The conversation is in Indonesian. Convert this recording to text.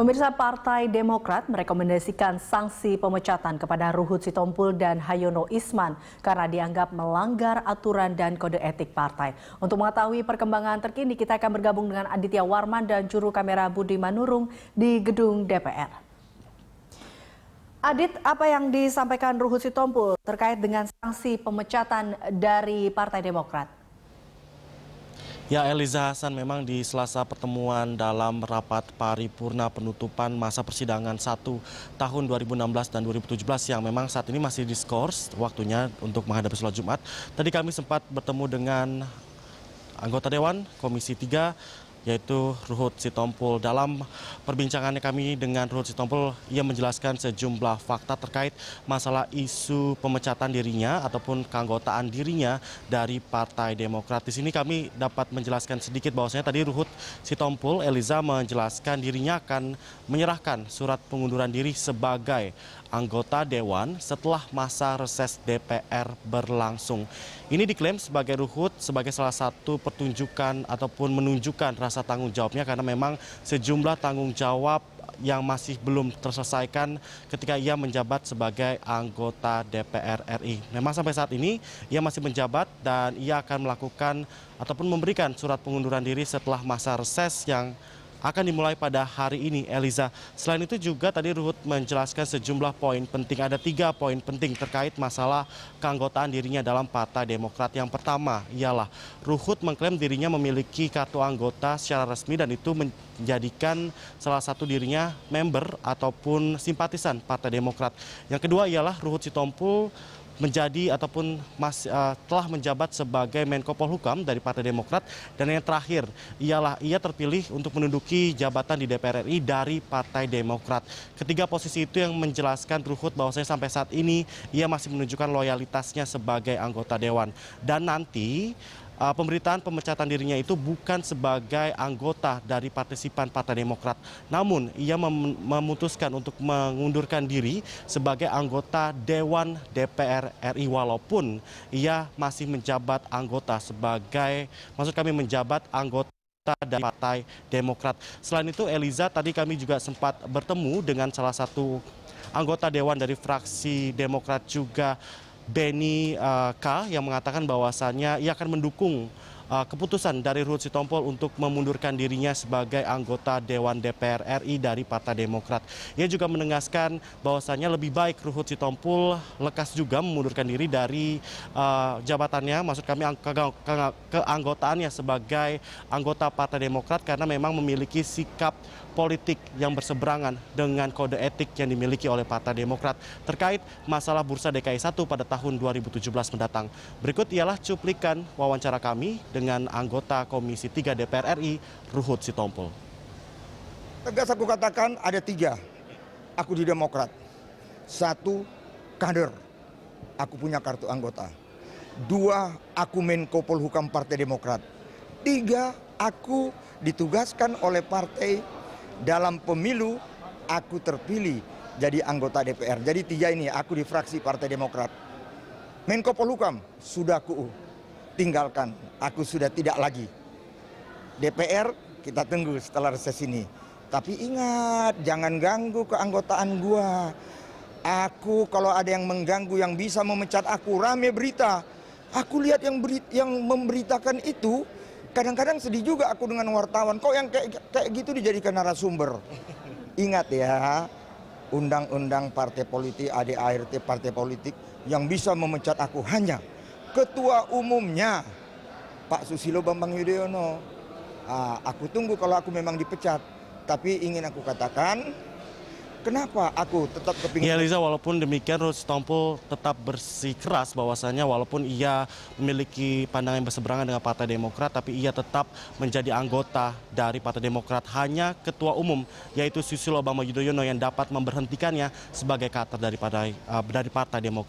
Pemirsa Partai Demokrat merekomendasikan sanksi pemecatan kepada Ruhut Sitompul dan Hayono Isman karena dianggap melanggar aturan dan kode etik partai. Untuk mengetahui perkembangan terkini, kita akan bergabung dengan Aditya Warman dan juru kamera Budi Manurung di gedung DPR. Adit, apa yang disampaikan Ruhut Sitompul terkait dengan sanksi pemecatan dari Partai Demokrat? Ya, Eliza Hasan memang di selasa pertemuan dalam rapat paripurna penutupan masa persidangan 1 tahun 2016 dan 2017 yang memang saat ini masih diskors waktunya untuk menghadapi sholat Jumat. Tadi kami sempat bertemu dengan anggota Dewan Komisi 3 yaitu Ruhut Sitompul. Dalam perbincangannya kami dengan Ruhut Sitompul, ia menjelaskan sejumlah fakta terkait masalah isu pemecatan dirinya ataupun keanggotaan dirinya dari Partai Demokrat. Di sini kami dapat menjelaskan sedikit bahwasanya tadi Ruhut Sitompul Eliza menjelaskan dirinya akan menyerahkan surat pengunduran diri sebagai anggota dewan setelah masa reses DPR berlangsung. Ini diklaim sebagai Ruhut sebagai salah satu pertunjukan ataupun menunjukkan rasa tanggung jawabnya karena memang sejumlah tanggung jawab yang masih belum terselesaikan ketika ia menjabat sebagai anggota DPR RI. Memang sampai saat ini ia masih menjabat dan ia akan melakukan ataupun memberikan surat pengunduran diri setelah masa reses yang akan dimulai pada hari ini, Eliza. Selain itu juga tadi Ruhut menjelaskan sejumlah poin penting. Ada tiga poin penting terkait masalah keanggotaan dirinya dalam Partai Demokrat. Yang pertama ialah Ruhut mengklaim dirinya memiliki kartu anggota secara resmi dan itu menjadikan salah satu dirinya member ataupun simpatisan Partai Demokrat. Yang kedua ialah Ruhut Sitompul menjadi ataupun mas, uh, telah menjabat sebagai Menko Polhukam dari Partai Demokrat dan yang terakhir ialah ia terpilih untuk menduduki jabatan di DPR RI dari Partai Demokrat. Ketiga posisi itu yang menjelaskan Ruhut bahwasanya sampai saat ini ia masih menunjukkan loyalitasnya sebagai anggota dewan dan nanti uh, pemberitaan pemecatan dirinya itu bukan sebagai anggota dari partisipan Partai Demokrat. Namun ia mem memutuskan untuk mengundurkan diri sebagai anggota Dewan DPR RI walaupun ia masih menjabat anggota sebagai maksud kami menjabat anggota dari Partai Demokrat. Selain itu Eliza tadi kami juga sempat bertemu dengan salah satu anggota dewan dari fraksi Demokrat juga Benny eh, K yang mengatakan bahwasannya ia akan mendukung uh, keputusan dari Ruhut Sitompul untuk memundurkan dirinya sebagai anggota Dewan DPR RI dari Partai Demokrat. Ia juga menegaskan bahwasannya lebih baik Ruhut Sitompul lekas juga memundurkan diri dari uh, jabatannya, maksud kami ke ke keanggotaannya sebagai anggota Partai Demokrat karena memang memiliki sikap politik yang berseberangan dengan kode etik yang dimiliki oleh Partai Demokrat terkait masalah Bursa DKI 1 pada tahun 2017 mendatang. Berikut ialah cuplikan wawancara kami dengan dengan anggota Komisi 3 DPR RI, Ruhut Sitompul. Tegas aku katakan ada tiga. Aku di Demokrat. Satu, kader. Aku punya kartu anggota. Dua, aku Menko Polhukam Partai Demokrat. Tiga, aku ditugaskan oleh partai dalam pemilu aku terpilih jadi anggota DPR. Jadi tiga ini aku di fraksi Partai Demokrat. Menko Polhukam sudah ku tinggalkan. Aku sudah tidak lagi. DPR kita tunggu setelah reses ini. Tapi ingat, jangan ganggu keanggotaan gua. Aku kalau ada yang mengganggu yang bisa memecat aku rame berita. Aku lihat yang beri, yang memberitakan itu kadang-kadang sedih juga aku dengan wartawan. Kok yang kayak kayak gitu dijadikan narasumber. Ingat ya, undang-undang partai politik, ADART partai politik yang bisa memecat aku hanya ketua umumnya Pak Susilo Bambang Yudhoyono. Ah, aku tunggu kalau aku memang dipecat. Tapi ingin aku katakan, kenapa aku tetap kepingin... Ya Liza, walaupun demikian Ruth Stompo tetap bersikeras bahwasannya walaupun ia memiliki pandangan yang berseberangan dengan Partai Demokrat, tapi ia tetap menjadi anggota dari Partai Demokrat. Hanya ketua umum, yaitu Susilo Bambang Yudhoyono yang dapat memberhentikannya sebagai kader dari Partai, uh, eh, dari Partai Demokrat.